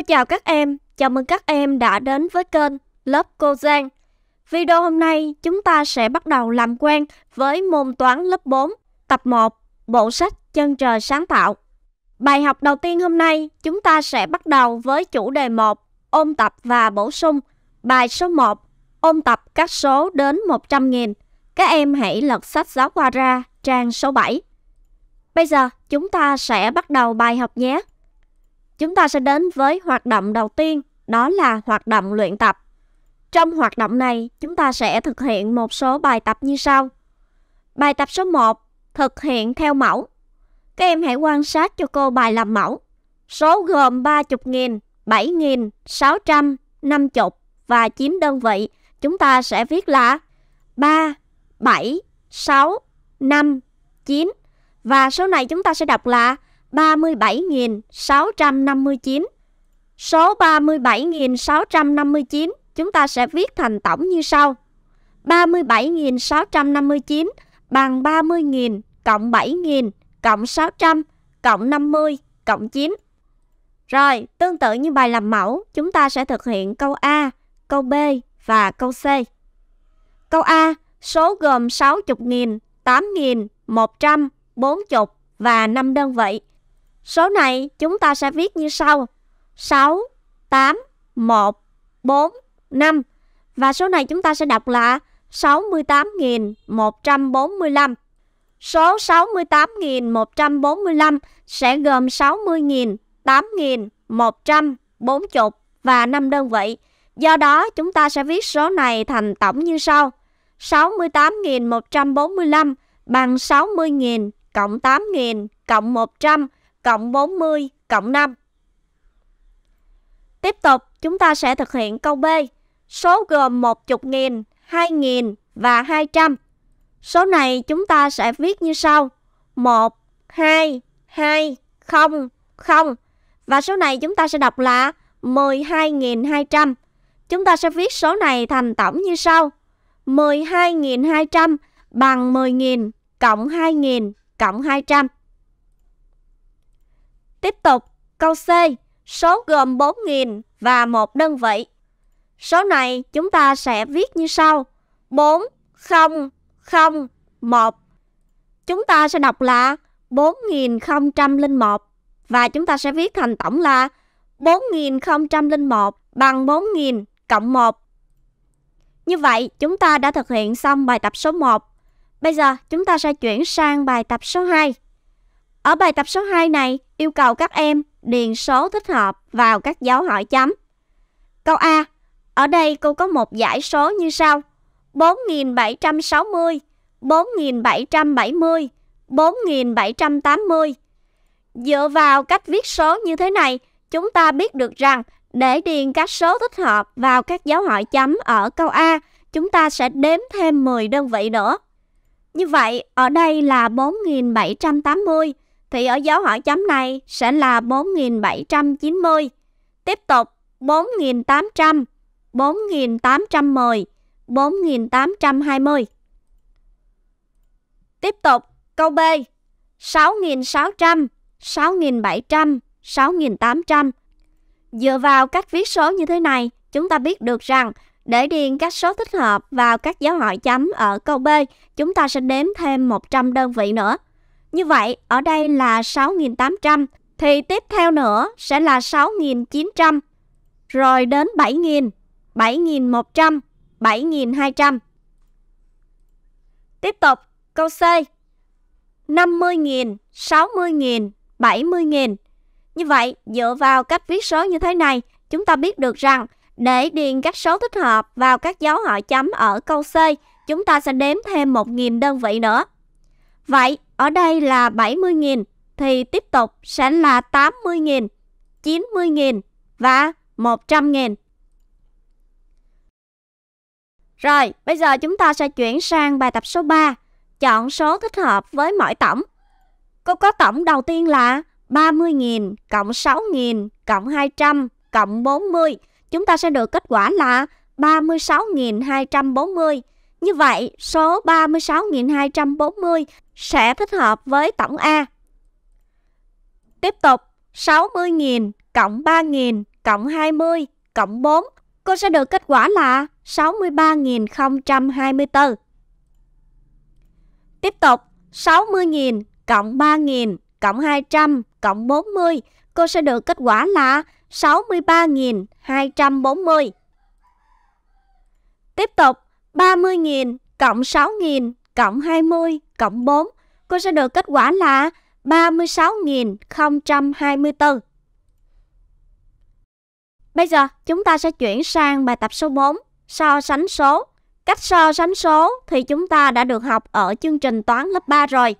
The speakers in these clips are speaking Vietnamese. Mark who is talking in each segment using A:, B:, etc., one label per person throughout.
A: Cô chào các em, chào mừng các em đã đến với kênh Lớp Cô Giang. Video hôm nay chúng ta sẽ bắt đầu làm quen với môn toán lớp 4, tập 1, bộ sách Chân trời sáng tạo. Bài học đầu tiên hôm nay chúng ta sẽ bắt đầu với chủ đề 1, ôn tập và bổ sung. Bài số 1, ôn tập các số đến 100.000. Các em hãy lật sách giáo khoa ra trang số 7. Bây giờ chúng ta sẽ bắt đầu bài học nhé chúng ta sẽ đến với hoạt động đầu tiên, đó là hoạt động luyện tập. Trong hoạt động này, chúng ta sẽ thực hiện một số bài tập như sau. Bài tập số 1, thực hiện theo mẫu. Các em hãy quan sát cho cô bài làm mẫu. Số gồm 30.000, 7.000, 600, 50 và 9 đơn vị. Chúng ta sẽ viết là 3, 7, 6, 5, 9. Và số này chúng ta sẽ đọc là 37.659. Số 37.659 chúng ta sẽ viết thành tổng như sau. 37.659 bằng 30.000 cộng 7.000 cộng 600 cộng 50 cộng 9. Rồi, tương tự như bài làm mẫu, chúng ta sẽ thực hiện câu A, câu B và câu C. Câu A, số gồm 60.000, 8.000, 100, 40 và 5 đơn vị. Số này chúng ta sẽ viết như sau. 6, 8, 1, 4, 5. Và số này chúng ta sẽ đọc là 68.145. Số 68.145 sẽ gồm 60.000, 8.000, 100, 40 và 5 đơn vị. Do đó, chúng ta sẽ viết số này thành tổng như sau. 68.145 bằng 60.000 cộng 8.000 cộng 100 cộng 40 cộng 5. Tiếp tục, chúng ta sẽ thực hiện câu B. Số gồm 10.000, 2.000 và 200. Số này chúng ta sẽ viết như sau. 1, 2, 2, 0, 0. Và số này chúng ta sẽ đọc là 12.200. Chúng ta sẽ viết số này thành tổng như sau. 12.200 bằng 10.000 cộng 2.000 cộng 200. Tiếp tục, câu C, số gồm 4.000 và một đơn vị. Số này chúng ta sẽ viết như sau. 4, 0, 0, 1. Chúng ta sẽ đọc là 4001 và chúng ta sẽ viết thành tổng là 4001 bằng 4000 cộng 1. Như vậy, chúng ta đã thực hiện xong bài tập số 1. Bây giờ, chúng ta sẽ chuyển sang bài tập số 2. Ở bài tập số 2 này, yêu cầu các em điền số thích hợp vào các dấu hỏi chấm. Câu A. Ở đây cô có một giải số như sau: 4760, 4770, 4780. Dựa vào cách viết số như thế này, chúng ta biết được rằng để điền các số thích hợp vào các dấu hỏi chấm ở câu A, chúng ta sẽ đếm thêm 10 đơn vị nữa. Như vậy, ở đây là 4780 thì ở dấu hỏi chấm này sẽ là 4.790. Tiếp tục 4.800, 4.810, 4.820. Tiếp tục câu B 6.600, 6.700, 6.800. Dựa vào các viết số như thế này, chúng ta biết được rằng để điền các số thích hợp vào các dấu hỏi chấm ở câu B, chúng ta sẽ đếm thêm 100 đơn vị nữa. Như vậy, ở đây là 6.800, thì tiếp theo nữa sẽ là 6.900, rồi đến 7.000, 7.100, 7.200. Tiếp tục, câu C. 50.000, 60.000, 70.000. Như vậy, dựa vào cách viết số như thế này, chúng ta biết được rằng để điền các số thích hợp vào các dấu hỏi chấm ở câu C, chúng ta sẽ đếm thêm 1.000 đơn vị nữa. Vậy, ở đây là 70.000 thì tiếp tục sẽ là 80.000, 90.000 và 100.000. Rồi, bây giờ chúng ta sẽ chuyển sang bài tập số 3, chọn số thích hợp với mỗi tổng. Cô có tổng đầu tiên là 30.000 cộng 6.000 cộng 200 cộng 40. Chúng ta sẽ được kết quả là 36.240. Như vậy, số 36.240 sẽ thích hợp với tổng A. Tiếp tục, 60.000 cộng 3.000 cộng 20 cộng 4. Cô sẽ được kết quả là 63.024. Tiếp tục, 60.000 cộng 3.000 cộng 200 cộng 40. Cô sẽ được kết quả là 63.240. Tiếp tục, 30.000 cộng 6.000 cộng 20 cộng 4, cô sẽ được kết quả là 36.024. Bây giờ chúng ta sẽ chuyển sang bài tập số 4, so sánh số. Cách so sánh số thì chúng ta đã được học ở chương trình toán lớp 3 rồi.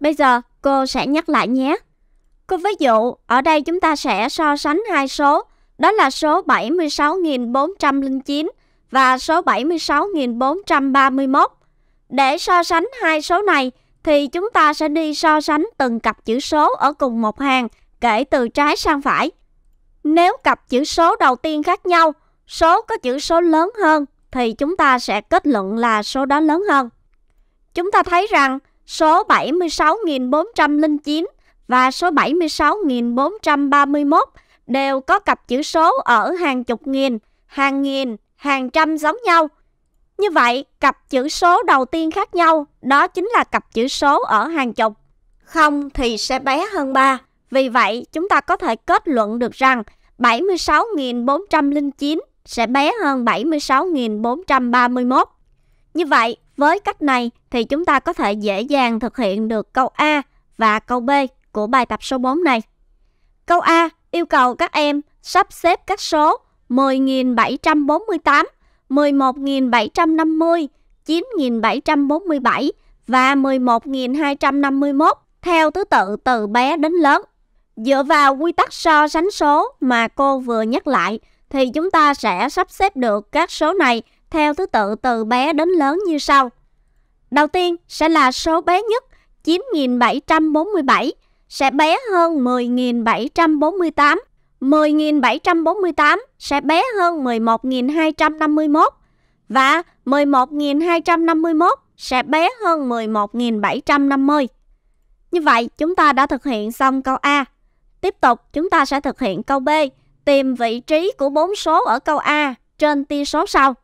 A: Bây giờ cô sẽ nhắc lại nhé. Cô ví dụ, ở đây chúng ta sẽ so sánh hai số, đó là số 76.409 và số 76.431. Để so sánh hai số này thì chúng ta sẽ đi so sánh từng cặp chữ số ở cùng một hàng kể từ trái sang phải. Nếu cặp chữ số đầu tiên khác nhau, số có chữ số lớn hơn thì chúng ta sẽ kết luận là số đó lớn hơn. Chúng ta thấy rằng số 76.409 và số 76.431 đều có cặp chữ số ở hàng chục nghìn, hàng nghìn hàng trăm giống nhau. Như vậy, cặp chữ số đầu tiên khác nhau đó chính là cặp chữ số ở hàng chục. Không thì sẽ bé hơn 3. Vì vậy, chúng ta có thể kết luận được rằng 76.409 sẽ bé hơn 76.431. Như vậy, với cách này thì chúng ta có thể dễ dàng thực hiện được câu A và câu B của bài tập số 4 này. Câu A yêu cầu các em sắp xếp các số 10.748, 11.750, 9.747 và 11.251 theo thứ tự từ bé đến lớn. Dựa vào quy tắc so sánh số mà cô vừa nhắc lại thì chúng ta sẽ sắp xếp được các số này theo thứ tự từ bé đến lớn như sau. Đầu tiên sẽ là số bé nhất 9.747 sẽ bé hơn 10.748 10.748 sẽ bé hơn 11.251 và 11.251 sẽ bé hơn 11.750. Như vậy, chúng ta đã thực hiện xong câu A. Tiếp tục, chúng ta sẽ thực hiện câu B, tìm vị trí của bốn số ở câu A trên tia số sau.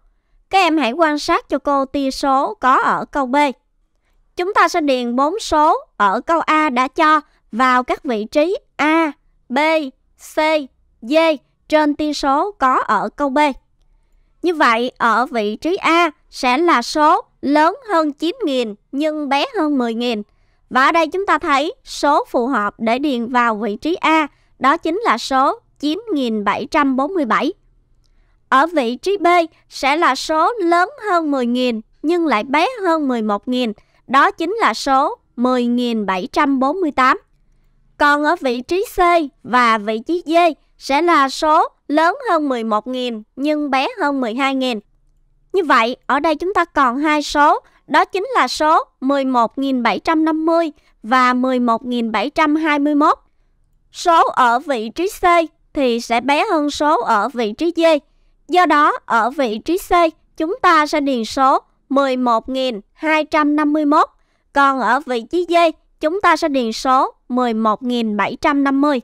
A: Các em hãy quan sát cho cô tia số có ở câu B. Chúng ta sẽ điền bốn số ở câu A đã cho vào các vị trí A, B, C, D trên tiên số có ở câu B. Như vậy, ở vị trí A sẽ là số lớn hơn 9.000 nhưng bé hơn 10.000. Và ở đây chúng ta thấy số phù hợp để điền vào vị trí A đó chính là số 9.747. Ở vị trí B sẽ là số lớn hơn 10.000 nhưng lại bé hơn 11.000, đó chính là số 10.748. Còn ở vị trí C và vị trí D sẽ là số lớn hơn 11.000 nhưng bé hơn 12.000. Như vậy, ở đây chúng ta còn hai số, đó chính là số 11.750 và 11.721. Số ở vị trí C thì sẽ bé hơn số ở vị trí D. Do đó, ở vị trí C, chúng ta sẽ điền số 11.251, còn ở vị trí D, chúng ta sẽ điền số 11.750.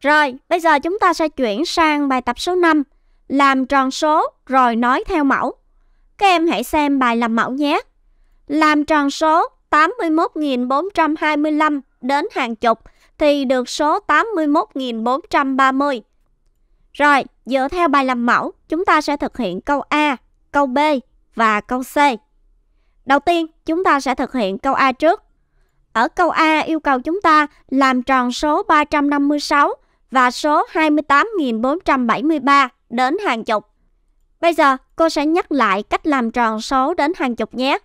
A: Rồi, bây giờ chúng ta sẽ chuyển sang bài tập số 5, làm tròn số rồi nói theo mẫu. Các em hãy xem bài làm mẫu nhé. Làm tròn số 81.425 đến hàng chục thì được số 81.430. Rồi, dựa theo bài làm mẫu, chúng ta sẽ thực hiện câu A, câu B và câu C. Đầu tiên, chúng ta sẽ thực hiện câu A trước. Ở câu A yêu cầu chúng ta làm tròn số 356 và số 28.473 đến hàng chục. Bây giờ cô sẽ nhắc lại cách làm tròn số đến hàng chục nhé.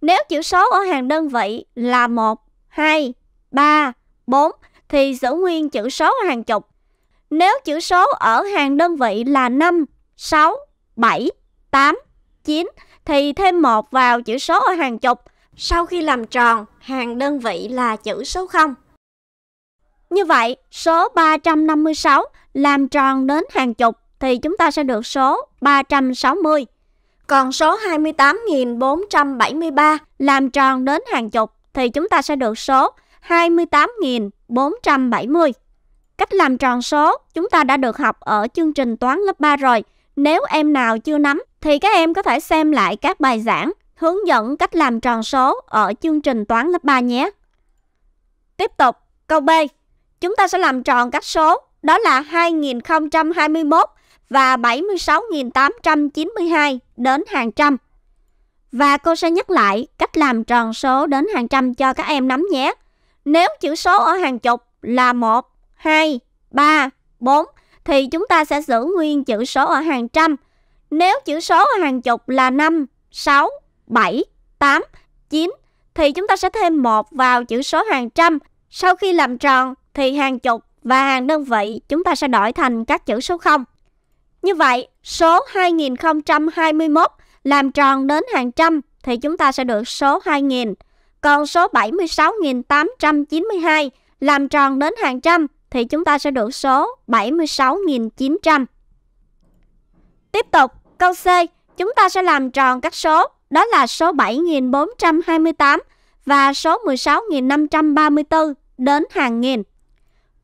A: Nếu chữ số ở hàng đơn vị là 1, 2, 3, 4 thì giữ nguyên chữ số ở hàng chục. Nếu chữ số ở hàng đơn vị là 5, 6, 7, 8, 9 thì thêm 1 vào chữ số ở hàng chục sau khi làm tròn, hàng đơn vị là chữ số 0. Như vậy, số 356 làm tròn đến hàng chục thì chúng ta sẽ được số 360. Còn số 28.473 làm tròn đến hàng chục thì chúng ta sẽ được số 28.470. Cách làm tròn số chúng ta đã được học ở chương trình toán lớp 3 rồi. Nếu em nào chưa nắm thì các em có thể xem lại các bài giảng hướng dẫn cách làm tròn số ở chương trình toán lớp 3 nhé. Tiếp tục, câu B. Chúng ta sẽ làm tròn các số, đó là 2021 và 76.892 đến hàng trăm. Và cô sẽ nhắc lại cách làm tròn số đến hàng trăm cho các em nắm nhé. Nếu chữ số ở hàng chục là 1, 2, 3, 4 thì chúng ta sẽ giữ nguyên chữ số ở hàng trăm. Nếu chữ số ở hàng chục là 5, 6, 7, 8, 9 thì chúng ta sẽ thêm 1 vào chữ số hàng trăm. Sau khi làm tròn thì hàng chục và hàng đơn vị chúng ta sẽ đổi thành các chữ số 0. Như vậy, số 2021 làm tròn đến hàng trăm thì chúng ta sẽ được số 2000. Còn số 76.892 làm tròn đến hàng trăm thì chúng ta sẽ được số 76.900. Tiếp tục, câu C, chúng ta sẽ làm tròn các số đó là số 7.428 và số 16.534 đến hàng nghìn.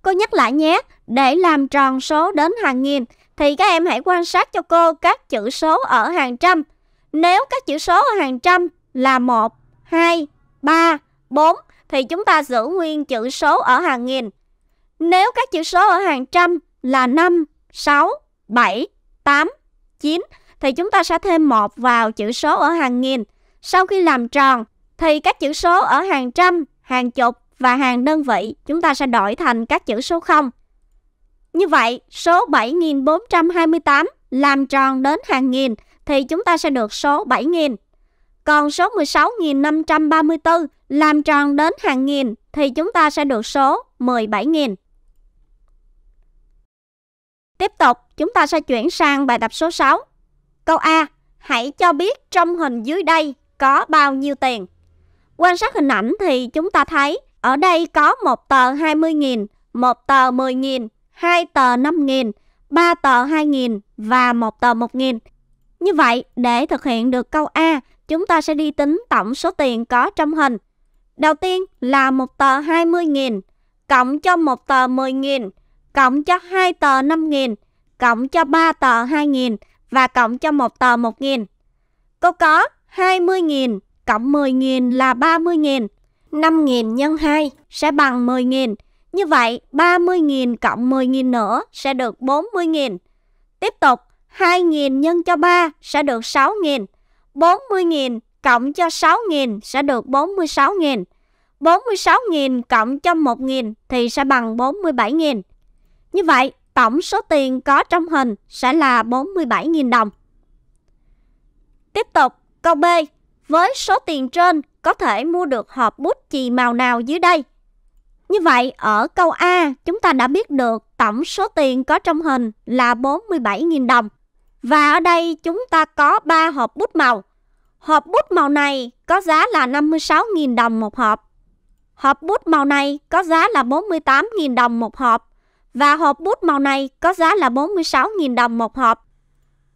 A: Cô nhắc lại nhé, để làm tròn số đến hàng nghìn thì các em hãy quan sát cho cô các chữ số ở hàng trăm. Nếu các chữ số ở hàng trăm là 1, 2, 3, 4 thì chúng ta giữ nguyên chữ số ở hàng nghìn. Nếu các chữ số ở hàng trăm là 5, 6, 7, 8, 9 thì chúng ta sẽ thêm một vào chữ số ở hàng nghìn. Sau khi làm tròn thì các chữ số ở hàng trăm, hàng chục và hàng đơn vị chúng ta sẽ đổi thành các chữ số 0. Như vậy, số 7428 làm tròn đến hàng nghìn thì chúng ta sẽ được số 7000. Còn số 16534 làm tròn đến hàng nghìn thì chúng ta sẽ được số 17000. Tiếp tục, chúng ta sẽ chuyển sang bài tập số 6. Câu A. Hãy cho biết trong hình dưới đây có bao nhiêu tiền. Quan sát hình ảnh thì chúng ta thấy ở đây có một tờ 20.000, một tờ 10.000, hai tờ 5.000, ba tờ 2.000 và một tờ 1.000. Như vậy, để thực hiện được câu A, chúng ta sẽ đi tính tổng số tiền có trong hình. Đầu tiên là một tờ 20.000 cộng cho một tờ 10.000 cộng cho hai tờ 5.000 cộng cho ba tờ 2.000 và cộng cho một tờ 1.000. Cô có 20.000 cộng 10.000 là 30.000. 5.000 nhân 2 sẽ bằng 10.000. Như vậy 30.000 cộng 10.000 nữa sẽ được 40.000. Tiếp tục 2.000 nhân cho 3 sẽ được 6.000. 40.000 cộng cho 6.000 sẽ được 46.000. 46.000 cộng cho 1.000 thì sẽ bằng 47.000. Như vậy, tổng số tiền có trong hình sẽ là 47.000 đồng. Tiếp tục, câu B. Với số tiền trên, có thể mua được hộp bút chì màu nào dưới đây? Như vậy, ở câu A, chúng ta đã biết được tổng số tiền có trong hình là 47.000 đồng. Và ở đây chúng ta có 3 hộp bút màu. Hộp bút màu này có giá là 56.000 đồng một hộp. Hộp bút màu này có giá là 48.000 đồng một hộp và hộp bút màu này có giá là 46.000 đồng một hộp.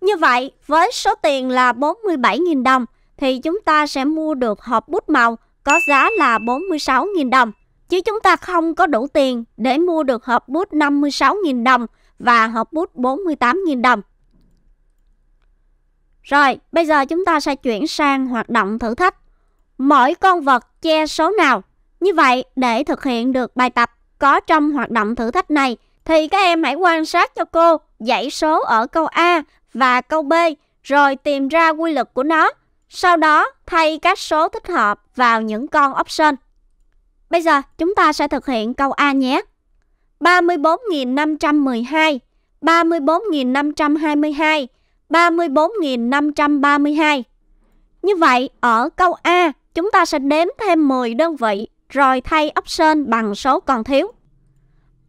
A: Như vậy, với số tiền là 47.000 đồng thì chúng ta sẽ mua được hộp bút màu có giá là 46.000 đồng. Chứ chúng ta không có đủ tiền để mua được hộp bút 56.000 đồng và hộp bút 48.000 đồng. Rồi, bây giờ chúng ta sẽ chuyển sang hoạt động thử thách. Mỗi con vật che số nào? Như vậy, để thực hiện được bài tập có trong hoạt động thử thách này, thì các em hãy quan sát cho cô dãy số ở câu A và câu B rồi tìm ra quy luật của nó. Sau đó thay các số thích hợp vào những con option. Bây giờ chúng ta sẽ thực hiện câu A nhé. 34.512 34.522 34.532 Như vậy, ở câu A, chúng ta sẽ đếm thêm 10 đơn vị rồi thay option bằng số còn thiếu.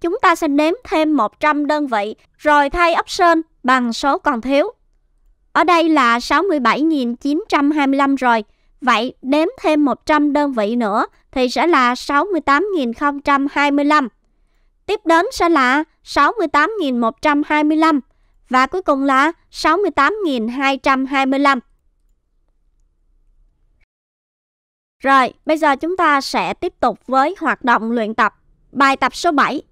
A: chúng ta sẽ nếm thêm 100 đơn vị rồi thay option bằng số còn thiếu. Ở đây là 67.925 rồi. Vậy đếm thêm 100 đơn vị nữa thì sẽ là 68.025. Tiếp đến sẽ là 68.125 và cuối cùng là 68.225. Rồi, bây giờ chúng ta sẽ tiếp tục với hoạt động luyện tập. Bài tập số 7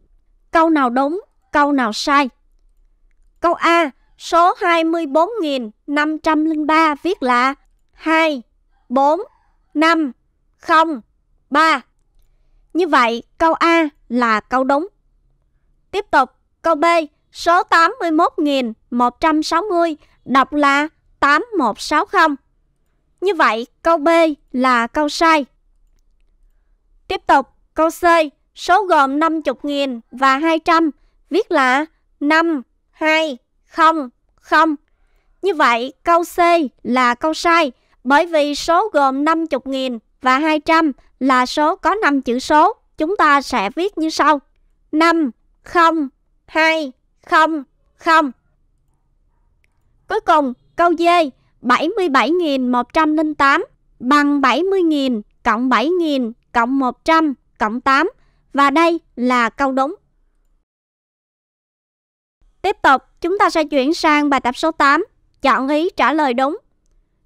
A: Câu nào đúng, câu nào sai? Câu A, số 24.503 viết là 2, 4, 5, 0, 3. Như vậy, câu A là câu đúng. Tiếp tục, câu B, số 81.160 đọc là 8160. Như vậy, câu B là câu sai. Tiếp tục, câu C, số gồm 50.000 và 200, viết là 5, 2, 0, 0. Như vậy, câu C là câu sai, bởi vì số gồm 50.000 và 200 là số có 5 chữ số. Chúng ta sẽ viết như sau. 5, 0, 2, 0, 0. Cuối cùng, câu D 77.108 bằng 70.000 cộng 7.000 cộng 100 cộng 8 và đây là câu đúng. Tiếp tục, chúng ta sẽ chuyển sang bài tập số 8. Chọn ý trả lời đúng.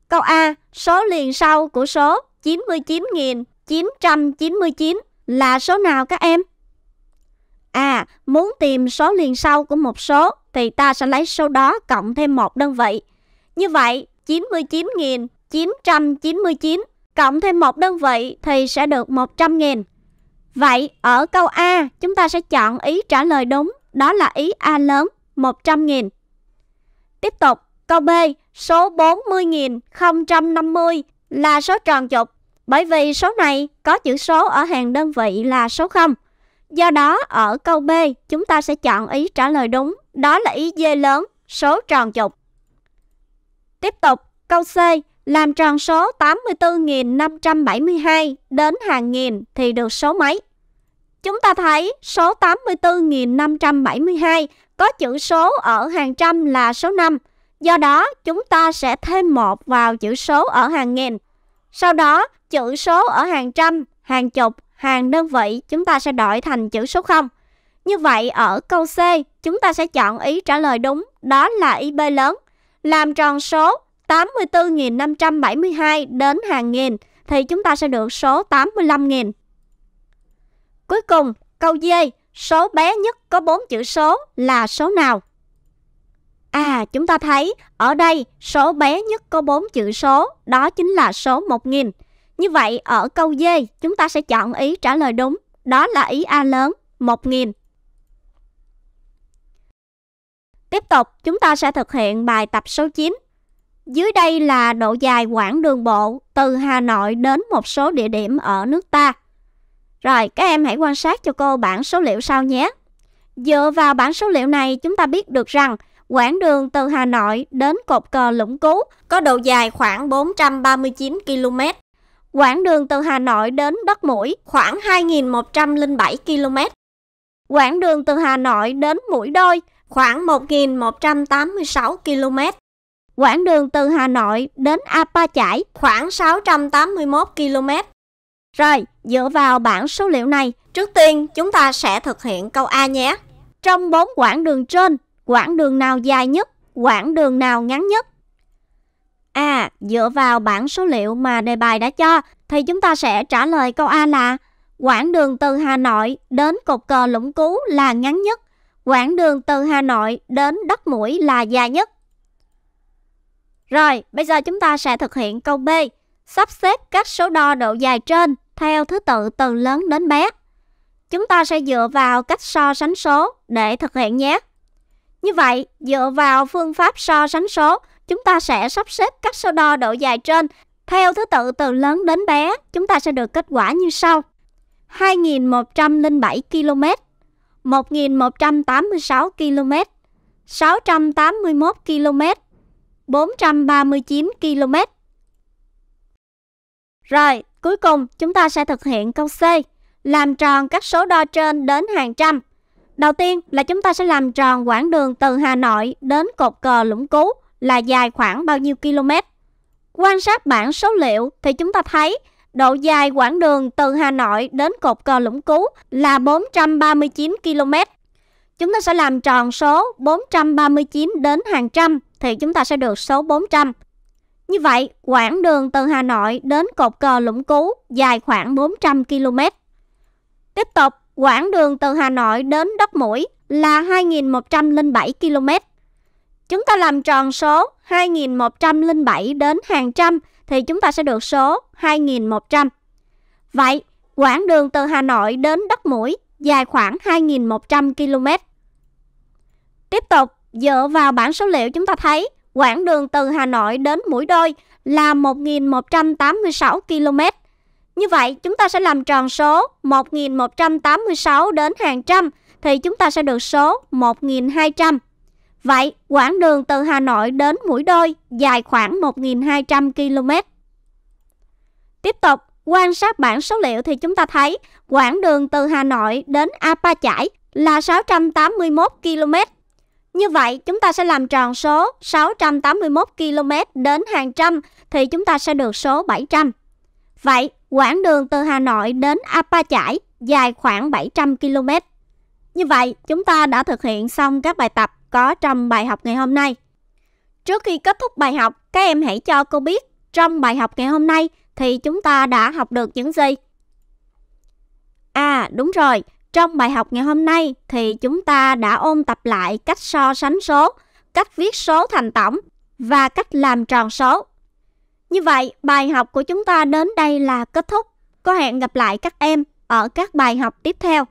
A: Câu A, số liền sau của số 99.999 là số nào các em? À, muốn tìm số liền sau của một số thì ta sẽ lấy số đó cộng thêm một đơn vị. Như vậy, 99.999 cộng thêm một đơn vị thì sẽ được 100.000. Vậy ở câu A, chúng ta sẽ chọn ý trả lời đúng, đó là ý A lớn 100.000. Tiếp tục, câu B, số 40.050 là số tròn chục bởi vì số này có chữ số ở hàng đơn vị là số 0. Do đó, ở câu B, chúng ta sẽ chọn ý trả lời đúng, đó là ý D lớn, số tròn chục Tiếp tục, câu C, làm tròn số 84.572 đến hàng nghìn thì được số mấy? Chúng ta thấy số 84.572 có chữ số ở hàng trăm là số 5. Do đó, chúng ta sẽ thêm một vào chữ số ở hàng nghìn. Sau đó, chữ số ở hàng trăm, hàng chục, hàng đơn vị chúng ta sẽ đổi thành chữ số 0. Như vậy, ở câu C, chúng ta sẽ chọn ý trả lời đúng, đó là ý B lớn. Làm tròn số 84.572 đến hàng nghìn thì chúng ta sẽ được số 85.000. Cuối cùng, câu D, số bé nhất có 4 chữ số là số nào? À, chúng ta thấy ở đây số bé nhất có 4 chữ số, đó chính là số 1000. Như vậy, ở câu D, chúng ta sẽ chọn ý trả lời đúng, đó là ý A lớn, 1000. Tiếp tục, chúng ta sẽ thực hiện bài tập số 9. Dưới đây là độ dài quãng đường bộ từ Hà Nội đến một số địa điểm ở nước ta. Rồi, các em hãy quan sát cho cô bảng số liệu sau nhé. Dựa vào bảng số liệu này, chúng ta biết được rằng quãng đường từ Hà Nội đến cột cờ Lũng Cú có độ dài khoảng 439 km. Quãng đường từ Hà Nội đến đất mũi khoảng 2.107 km. Quãng đường từ Hà Nội đến mũi đôi khoảng 1.186 km. Quãng đường từ Hà Nội đến Apa Chải khoảng 681 km. Rồi, dựa vào bảng số liệu này, trước tiên chúng ta sẽ thực hiện câu A nhé. Trong bốn quãng đường trên, quãng đường nào dài nhất, quãng đường nào ngắn nhất? À, dựa vào bảng số liệu mà đề bài đã cho, thì chúng ta sẽ trả lời câu A là quãng đường từ Hà Nội đến cột cờ Lũng Cú là ngắn nhất, quãng đường từ Hà Nội đến đất mũi là dài nhất. Rồi, bây giờ chúng ta sẽ thực hiện câu B sắp xếp các số đo độ dài trên theo thứ tự từ lớn đến bé. Chúng ta sẽ dựa vào cách so sánh số để thực hiện nhé. Như vậy, dựa vào phương pháp so sánh số, chúng ta sẽ sắp xếp các số đo độ dài trên theo thứ tự từ lớn đến bé. Chúng ta sẽ được kết quả như sau. 2.107 km 1.186 km 681 km 439 km rồi, cuối cùng chúng ta sẽ thực hiện câu C, làm tròn các số đo trên đến hàng trăm. Đầu tiên là chúng ta sẽ làm tròn quãng đường từ Hà Nội đến cột cờ Lũng Cú là dài khoảng bao nhiêu km. Quan sát bảng số liệu thì chúng ta thấy độ dài quãng đường từ Hà Nội đến cột cờ Lũng Cú là 439 km. Chúng ta sẽ làm tròn số 439 đến hàng trăm thì chúng ta sẽ được số 400. Như vậy, quãng đường từ Hà Nội đến cột cờ Lũng Cú dài khoảng 400 km. Tiếp tục, quãng đường từ Hà Nội đến Đất Mũi là 2.107 km. Chúng ta làm tròn số 2.107 đến hàng trăm thì chúng ta sẽ được số 2.100. Vậy, quãng đường từ Hà Nội đến Đất Mũi dài khoảng 2.100 km. Tiếp tục, dựa vào bảng số liệu chúng ta thấy quãng đường từ Hà Nội đến Mũi Đôi là 1.186 km. Như vậy, chúng ta sẽ làm tròn số 1.186 đến hàng trăm thì chúng ta sẽ được số 1.200. Vậy, quãng đường từ Hà Nội đến Mũi Đôi dài khoảng 1.200 km. Tiếp tục, quan sát bảng số liệu thì chúng ta thấy quãng đường từ Hà Nội đến Apa Chải là 681 km như vậy, chúng ta sẽ làm tròn số 681 km đến hàng trăm thì chúng ta sẽ được số 700. Vậy, quãng đường từ Hà Nội đến Apa Chải dài khoảng 700 km. Như vậy, chúng ta đã thực hiện xong các bài tập có trong bài học ngày hôm nay. Trước khi kết thúc bài học, các em hãy cho cô biết trong bài học ngày hôm nay thì chúng ta đã học được những gì. À, đúng rồi, trong bài học ngày hôm nay thì chúng ta đã ôn tập lại cách so sánh số, cách viết số thành tổng và cách làm tròn số. Như vậy, bài học của chúng ta đến đây là kết thúc. Có hẹn gặp lại các em ở các bài học tiếp theo.